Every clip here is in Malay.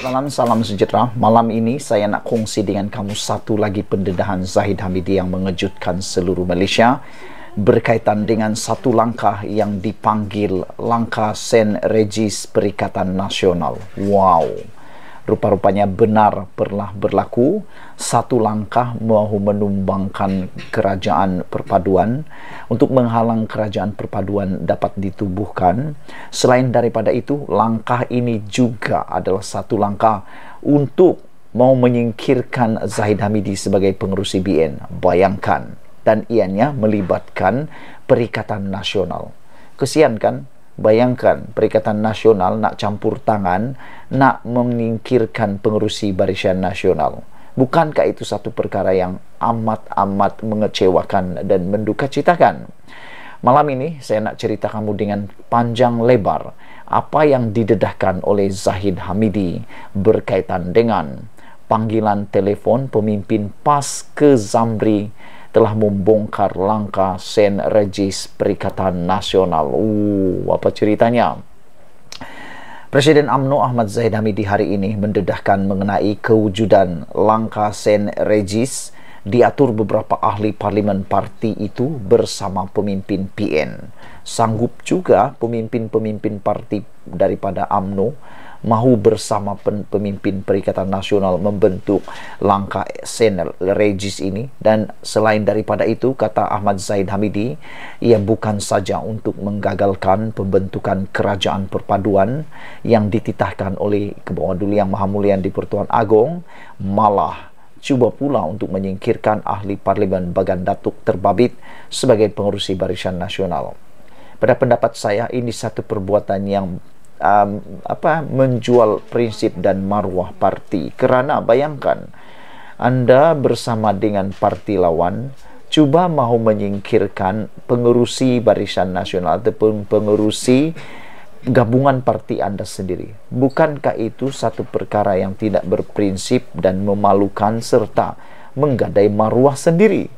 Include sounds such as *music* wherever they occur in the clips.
salam salam sejahtera. Malam ini saya nak kongsi dengan kamu satu lagi pendedahan Zahid Hamidi yang mengejutkan seluruh Malaysia berkaitan dengan satu langkah yang dipanggil langkah Sen Regis Perikatan Nasional. Wow. Rupa-rupanya benar pernah berlaku satu langkah mahu menumbangkan kerajaan perpaduan untuk menghalang kerajaan perpaduan dapat ditubuhkan selain daripada itu langkah ini juga adalah satu langkah untuk mahu menyingkirkan Zahid Hamidi sebagai pengerusi BN bayangkan dan ianya melibatkan perikatan nasional kesian kan bayangkan perikatan nasional nak campur tangan nak menyingkirkan pengerusi barisan nasional Bukankah itu satu perkara yang amat-amat mengecewakan dan mendukacitakan? Malam ini saya nak cerita kamu dengan panjang lebar apa yang didedahkan oleh Zahid Hamidi berkaitan dengan panggilan telefon pemimpin PAS ke Zamri telah membongkar langkah Sen Regis Perikatan Nasional. Uh, apa ceritanya? Presiden UMNO Ahmad Zahid Hamidi hari ini mendedahkan mengenai kewujudan langkah sen Regis diatur beberapa ahli parlimen parti itu bersama pemimpin PN. Sanggup juga pemimpin-pemimpin parti daripada UMNO mahu bersama pemimpin Perikatan Nasional membentuk langkah Senel Regis ini dan selain daripada itu kata Ahmad Zaid Hamidi ia bukan saja untuk menggagalkan pembentukan kerajaan perpaduan yang dititahkan oleh Kebawah Duli Yang Maha Mulia di Pertuan Agong malah cuba pula untuk menyingkirkan ahli parlimen Bagan Datuk Terbabit sebagai pengurusi Barisan Nasional. Pada pendapat saya, ini satu perbuatan yang um, apa menjual prinsip dan marwah parti karena bayangkan Anda bersama dengan parti lawan cuba mau menyingkirkan pengerusi Barisan Nasional ataupun pengerusi gabungan parti Anda sendiri. Bukankah itu satu perkara yang tidak berprinsip dan memalukan serta menggadai marwah sendiri?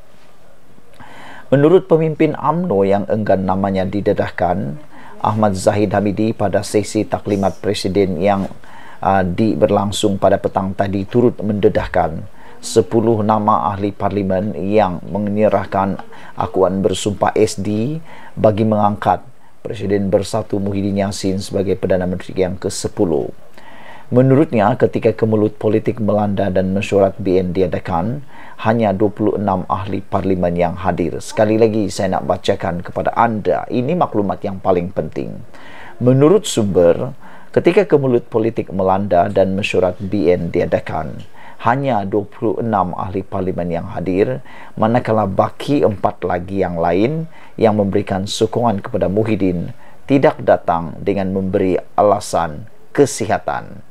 Menurut pemimpin AMNO yang enggan namanya didedahkan, Ahmad Zahid Hamidi pada sesi taklimat presiden yang uh, di berlangsung pada petang tadi turut mendedahkan 10 nama ahli parlimen yang menyerahkan akuan bersumpah SD bagi mengangkat Presiden Bersatu Muhyiddin Yassin sebagai Perdana Menteri yang ke-10. Menurutnya ketika kemelut politik melanda dan mesyuarat BN diadakan, hanya 26 ahli parlimen yang hadir. Sekali lagi saya nak bacakan kepada anda, ini maklumat yang paling penting. Menurut sumber, ketika kemulut politik melanda dan mesyuarat BN diadakan, hanya 26 ahli parlimen yang hadir, manakala baki empat lagi yang lain yang memberikan sokongan kepada Muhyiddin tidak datang dengan memberi alasan kesihatan.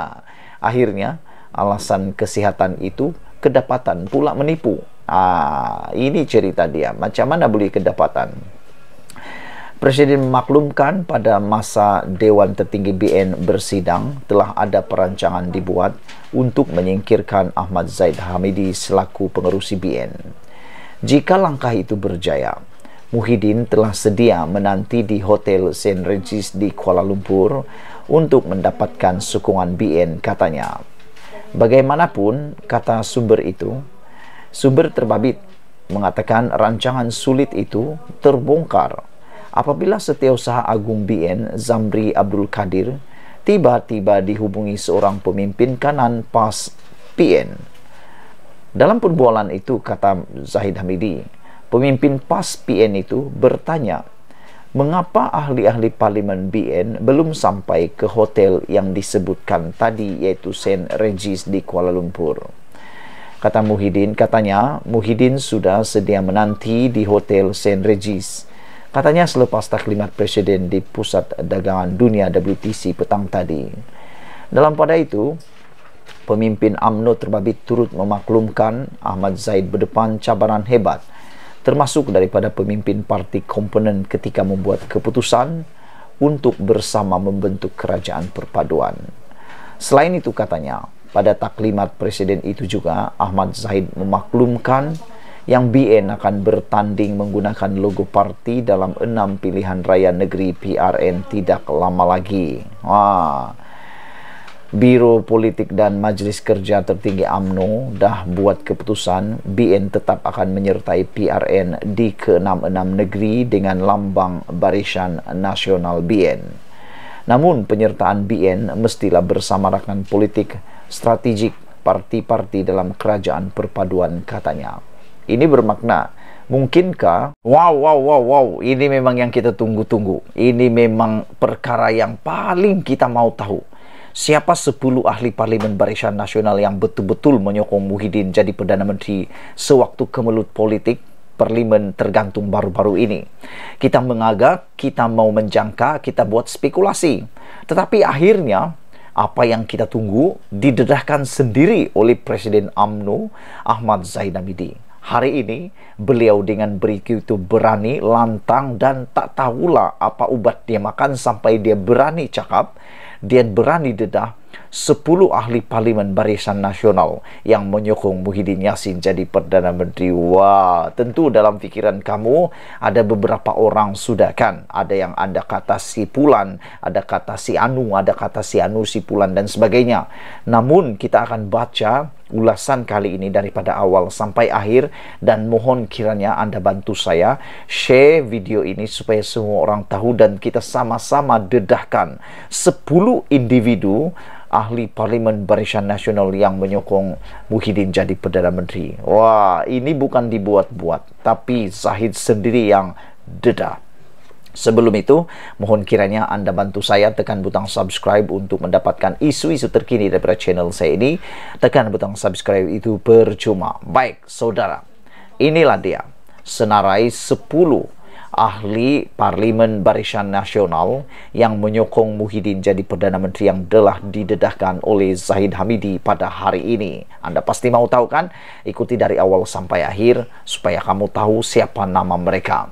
*laughs* Akhirnya, alasan kesihatan itu kedapatan pula menipu Ah, ini cerita dia macam mana boleh kedapatan Presiden maklumkan pada masa Dewan Tertinggi BN bersidang telah ada perancangan dibuat untuk menyingkirkan Ahmad Zaid Hamidi selaku pengerusi BN. Jika langkah itu berjaya, Muhyiddin telah sedia menanti di Hotel St. Regis di Kuala Lumpur untuk mendapatkan sokongan BN katanya. Bagaimanapun kata sumber itu, sumber terbabit mengatakan rancangan sulit itu terbongkar apabila setiausaha agung BN Zamri Abdul Kadir tiba-tiba dihubungi seorang pemimpin kanan PAS PN. Dalam perbualan itu kata Zahid Hamidi, pemimpin PAS PN itu bertanya mengapa ahli-ahli parlimen BN belum sampai ke hotel yang disebutkan tadi iaitu Saint Regis di Kuala Lumpur. Kata Muhyiddin, katanya Muhyiddin sudah sedia menanti di hotel Saint Regis. Katanya selepas taklimat presiden di pusat dagangan dunia WTC petang tadi. Dalam pada itu, pemimpin AMNO terbabit turut memaklumkan Ahmad Zaid berdepan cabaran hebat – termasuk daripada pemimpin parti komponen ketika membuat keputusan untuk bersama membentuk kerajaan perpaduan. Selain itu katanya, pada taklimat presiden itu juga Ahmad Zahid memaklumkan yang BN akan bertanding menggunakan logo parti dalam enam pilihan raya negeri PRN tidak lama lagi. Wah, Biro Politik dan Majlis Kerja Tertinggi AMNO dah buat keputusan BN tetap akan menyertai PRN di ke-66 negeri dengan lambang barisan nasional BN. Namun penyertaan BN mestilah bersama rakan politik strategik parti-parti dalam kerajaan perpaduan katanya. Ini bermakna mungkinkah wow wow wow wow ini memang yang kita tunggu-tunggu. Ini memang perkara yang paling kita mau tahu siapa 10 ahli parlimen barisan nasional yang betul-betul menyokong Muhyiddin jadi Perdana Menteri sewaktu kemelut politik parlimen tergantung baru-baru ini. Kita mengagak, kita mau menjangka, kita buat spekulasi. Tetapi akhirnya, apa yang kita tunggu didedahkan sendiri oleh Presiden AMNO Ahmad Zain Abidin. Hari ini, beliau dengan begitu berani, lantang, dan tak tahulah apa ubat dia makan sampai dia berani cakap dia berani dedah 10 ahli parlimen barisan nasional yang menyokong Muhyiddin Yassin jadi Perdana Menteri. Wah, tentu dalam fikiran kamu ada beberapa orang sudah kan. Ada yang anda kata si Pulan, ada kata si Anu, ada kata si Anu, si Pulan dan sebagainya. Namun kita akan baca ulasan kali ini daripada awal sampai akhir dan mohon kiranya anda bantu saya share video ini supaya semua orang tahu dan kita sama-sama dedahkan 10 individu ahli parlimen Barisan Nasional yang menyokong Muhyiddin jadi Perdana Menteri. Wah, ini bukan dibuat-buat, tapi Zahid sendiri yang dedah. Sebelum itu, mohon kiranya anda bantu saya tekan butang subscribe untuk mendapatkan isu-isu terkini daripada channel saya ini. Tekan butang subscribe itu percuma. Baik, saudara, inilah dia. Senarai 10 ahli Parlimen Barisan Nasional yang menyokong Muhyiddin jadi Perdana Menteri yang telah didedahkan oleh Zahid Hamidi pada hari ini. Anda pasti mau tahu kan? Ikuti dari awal sampai akhir supaya kamu tahu siapa nama mereka.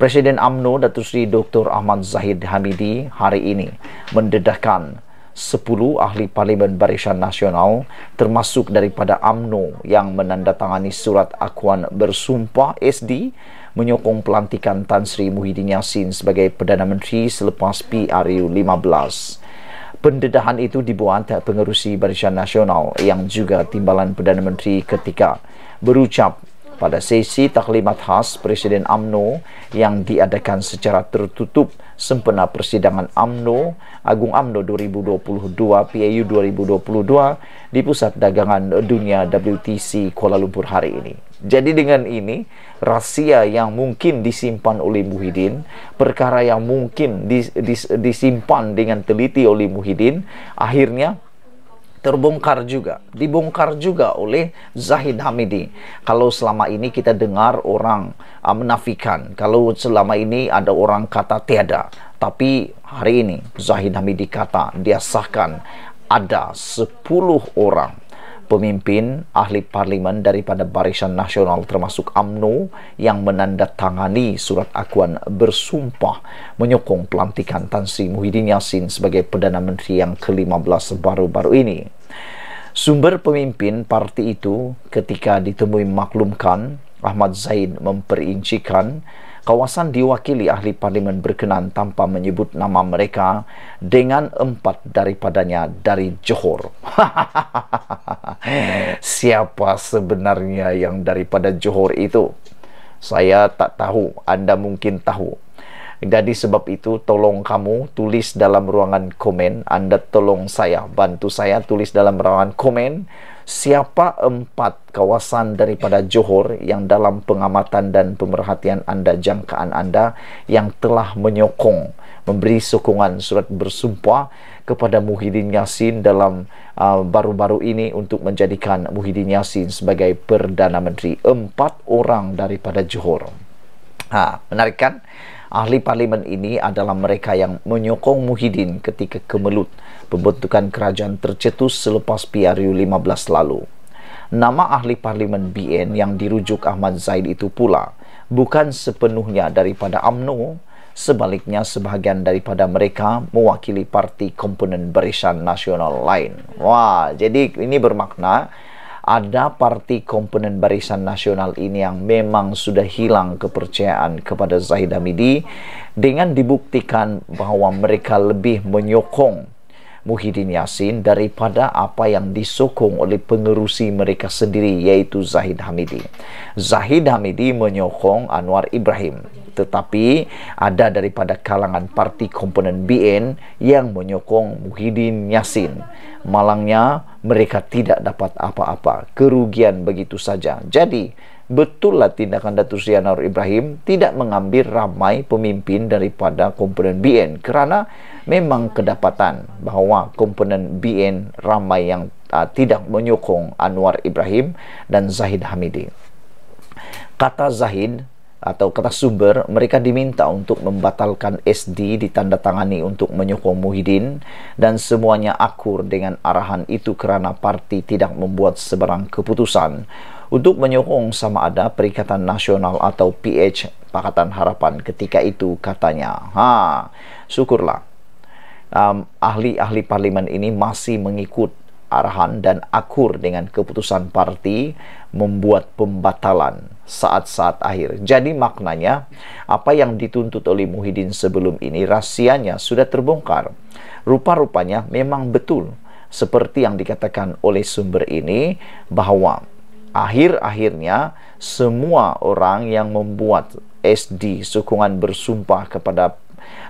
Presiden AMNO Datuk Sri Dr. Ahmad Zahid Hamidi hari ini mendedahkan 10 ahli parlimen Barisan Nasional termasuk daripada AMNO yang menandatangani surat akuan bersumpah SD menyokong pelantikan Tan Sri Muhyiddin Yassin sebagai Perdana Menteri selepas PRU 15. Pendedahan itu dibuat pengerusi Barisan Nasional yang juga timbalan Perdana Menteri ketika berucap pada sesi taklimat khas Presiden AMNO yang diadakan secara tertutup sempena persidangan AMNO Agung AMNO 2022 PAU 2022 di Pusat Dagangan Dunia WTC Kuala Lumpur hari ini. Jadi dengan ini rahsia yang mungkin disimpan oleh Muhyiddin, perkara yang mungkin dis, dis, disimpan dengan teliti oleh Muhyiddin akhirnya terbongkar juga, dibongkar juga oleh Zahid Hamidi. Kalau selama ini kita dengar orang uh, menafikan, kalau selama ini ada orang kata tiada, tapi hari ini Zahid Hamidi kata dia sahkan ada 10 orang pemimpin ahli parlimen daripada Barisan Nasional termasuk AMNO yang menandatangani surat akuan bersumpah menyokong pelantikan Tan Sri Muhyiddin Yassin sebagai Perdana Menteri yang ke-15 baru-baru ini. Sumber pemimpin parti itu ketika ditemui maklumkan Ahmad Zain memperincikan kawasan diwakili ahli parlimen berkenan tanpa menyebut nama mereka dengan empat daripadanya dari Johor. *laughs* Siapa sebenarnya yang daripada Johor itu? Saya tak tahu, anda mungkin tahu. Jadi sebab itu tolong kamu tulis dalam ruangan komen, anda tolong saya, bantu saya tulis dalam ruangan komen siapa empat kawasan daripada Johor yang dalam pengamatan dan pemerhatian anda jangkaan anda yang telah menyokong memberi sokongan surat bersumpah kepada Muhyiddin Yassin dalam uh, baru-baru ini untuk menjadikan Muhyiddin Yassin sebagai Perdana Menteri empat orang daripada Johor ha, menarik kan ahli parlimen ini adalah mereka yang menyokong Muhyiddin ketika kemelut pembentukan kerajaan tercetus selepas PRU 15 lalu. Nama ahli parlimen BN yang dirujuk Ahmad Zaid itu pula bukan sepenuhnya daripada AMNO, sebaliknya sebahagian daripada mereka mewakili parti komponen barisan nasional lain. Wah, jadi ini bermakna ada parti komponen barisan nasional ini yang memang sudah hilang kepercayaan kepada Zahid Hamidi dengan dibuktikan bahawa mereka lebih menyokong Muhyiddin Yassin daripada apa yang disokong oleh pengerusi mereka sendiri iaitu Zahid Hamidi. Zahid Hamidi menyokong Anwar Ibrahim tetapi ada daripada kalangan parti komponen BN yang menyokong Muhyiddin Yassin. Malangnya mereka tidak dapat apa-apa. Kerugian begitu saja. Jadi betullah tindakan Datuk Seri Anwar Ibrahim tidak mengambil ramai pemimpin daripada komponen BN kerana memang kedapatan bahawa komponen BN ramai yang uh, tidak menyokong Anwar Ibrahim dan Zahid Hamidi. Kata Zahid atau kata sumber mereka diminta untuk membatalkan SD ditandatangani untuk menyokong Muhyiddin dan semuanya akur dengan arahan itu kerana parti tidak membuat sebarang keputusan untuk menyokong sama ada Perikatan Nasional atau PH Pakatan Harapan ketika itu katanya. Ha, syukurlah. Um, ahli-ahli um, parlimen ini masih mengikut arahan dan akur dengan keputusan parti membuat pembatalan saat-saat akhir. Jadi maknanya apa yang dituntut oleh Muhyiddin sebelum ini rahsianya sudah terbongkar. Rupa-rupanya memang betul seperti yang dikatakan oleh sumber ini bahwa akhir-akhirnya semua orang yang membuat SD sokongan bersumpah kepada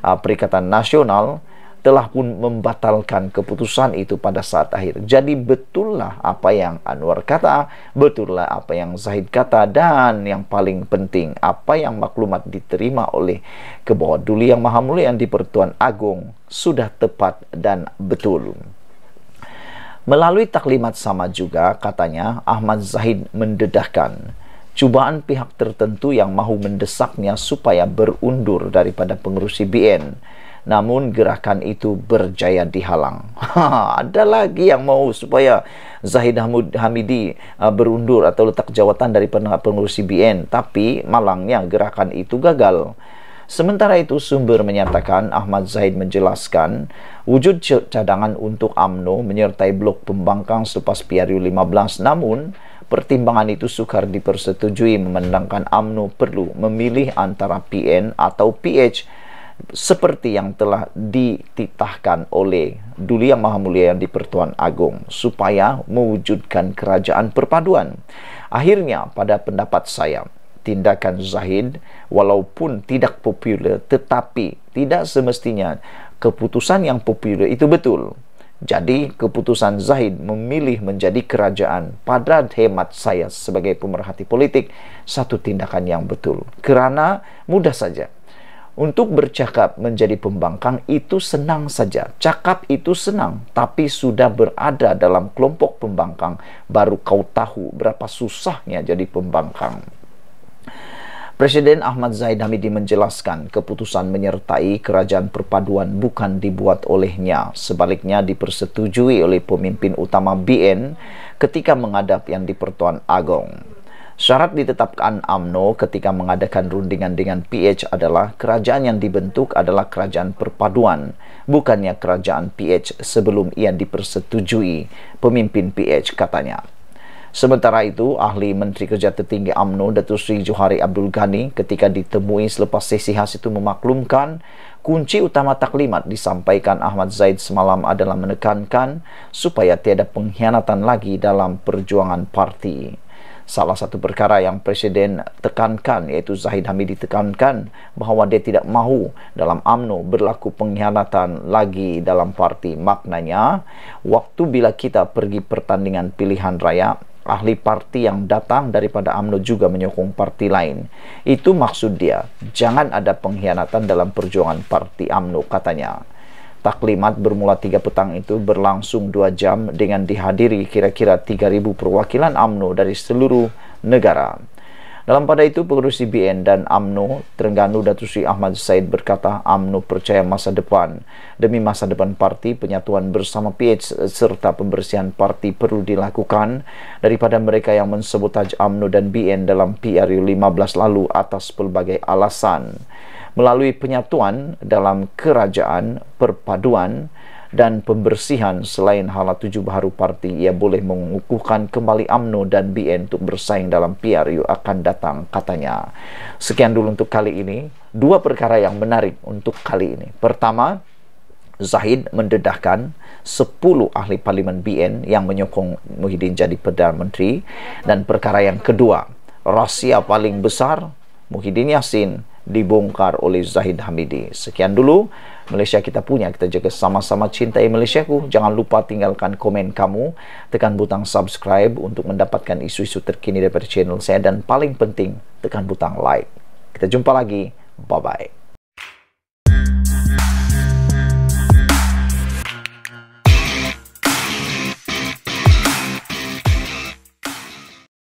uh, Perikatan Nasional telah pun membatalkan keputusan itu pada saat akhir. Jadi betullah apa yang Anwar kata, betullah apa yang Zahid kata dan yang paling penting apa yang maklumat diterima oleh kebawah duli yang maha mulia yang di Pertuan Agung sudah tepat dan betul. Melalui taklimat sama juga, katanya, Ahmad Zahid mendedahkan cobaan pihak tertentu yang mahu mendesaknya supaya berundur daripada pengurusi BN. Namun gerakan itu berjaya dihalang. ada lagi yang mau supaya Zahid Hamidi uh, berundur atau letak jawatan dari pengurusi BN, tapi malangnya gerakan itu gagal. Sementara itu sumber menyatakan Ahmad Zaid menjelaskan wujud cadangan untuk AMNO menyertai blok pembangkang selepas PRU 15 namun pertimbangan itu sukar dipersetujui memandangkan AMNO perlu memilih antara PN atau PH seperti yang telah dititahkan oleh Duli Yang Maha Mulia yang dipertuan agung supaya mewujudkan kerajaan perpaduan. Akhirnya pada pendapat saya, tindakan zahid walaupun tidak popular tetapi tidak semestinya keputusan yang popular itu betul jadi keputusan zahid memilih menjadi kerajaan pada hemat saya sebagai pemerhati politik satu tindakan yang betul kerana mudah saja untuk bercakap menjadi pembangkang itu senang saja. Cakap itu senang, tapi sudah berada dalam kelompok pembangkang baru kau tahu berapa susahnya jadi pembangkang. Presiden Ahmad Zaid Hamidi menjelaskan keputusan menyertai kerajaan perpaduan bukan dibuat olehnya. Sebaliknya dipersetujui oleh pemimpin utama BN ketika menghadap yang di Pertuan Agong. Syarat ditetapkan AMNO ketika mengadakan rundingan dengan PH adalah kerajaan yang dibentuk adalah kerajaan perpaduan, bukannya kerajaan PH sebelum ia dipersetujui pemimpin PH katanya. Sementara itu, ahli Menteri Kerja Tertinggi AMNO Datuk Sri Johari Abdul Ghani ketika ditemui selepas sesi khas itu memaklumkan kunci utama taklimat disampaikan Ahmad Zaid semalam adalah menekankan supaya tiada pengkhianatan lagi dalam perjuangan parti. Salah satu perkara yang Presiden tekankan iaitu Zahid Hamid ditekankan bahawa dia tidak mahu dalam AMNO berlaku pengkhianatan lagi dalam parti. Maknanya, waktu bila kita pergi pertandingan pilihan raya, ahli parti yang datang daripada UMNO juga menyokong parti lain. Itu maksud dia, jangan ada pengkhianatan dalam perjuangan parti UMNO, katanya. Taklimat bermula tiga petang itu berlangsung dua jam dengan dihadiri kira-kira 3.000 perwakilan UMNO dari seluruh negara. Dalam pada itu, pengurusi BN dan AMNO Terengganu Datu Sri Ahmad Said berkata AMNO percaya masa depan. Demi masa depan parti, penyatuan bersama PH serta pembersihan parti perlu dilakukan daripada mereka yang menyebut taj AMNO dan BN dalam PRU 15 lalu atas pelbagai alasan. Melalui penyatuan dalam kerajaan perpaduan, dan pembersihan selain hala tujuh baharu parti ia boleh mengukuhkan kembali AMNO dan BN untuk bersaing dalam PRU akan datang katanya. Sekian dulu untuk kali ini. Dua perkara yang menarik untuk kali ini. Pertama, Zahid mendedahkan 10 ahli parlimen BN yang menyokong Muhyiddin jadi Perdana Menteri dan perkara yang kedua, rahsia paling besar Muhyiddin Yassin dibongkar oleh Zahid Hamidi. Sekian dulu Malaysia kita punya, kita jaga sama-sama cintai Malaysiaku. Jangan lupa tinggalkan komen kamu, tekan butang subscribe untuk mendapatkan isu-isu terkini daripada channel saya dan paling penting tekan butang like. Kita jumpa lagi. Bye-bye.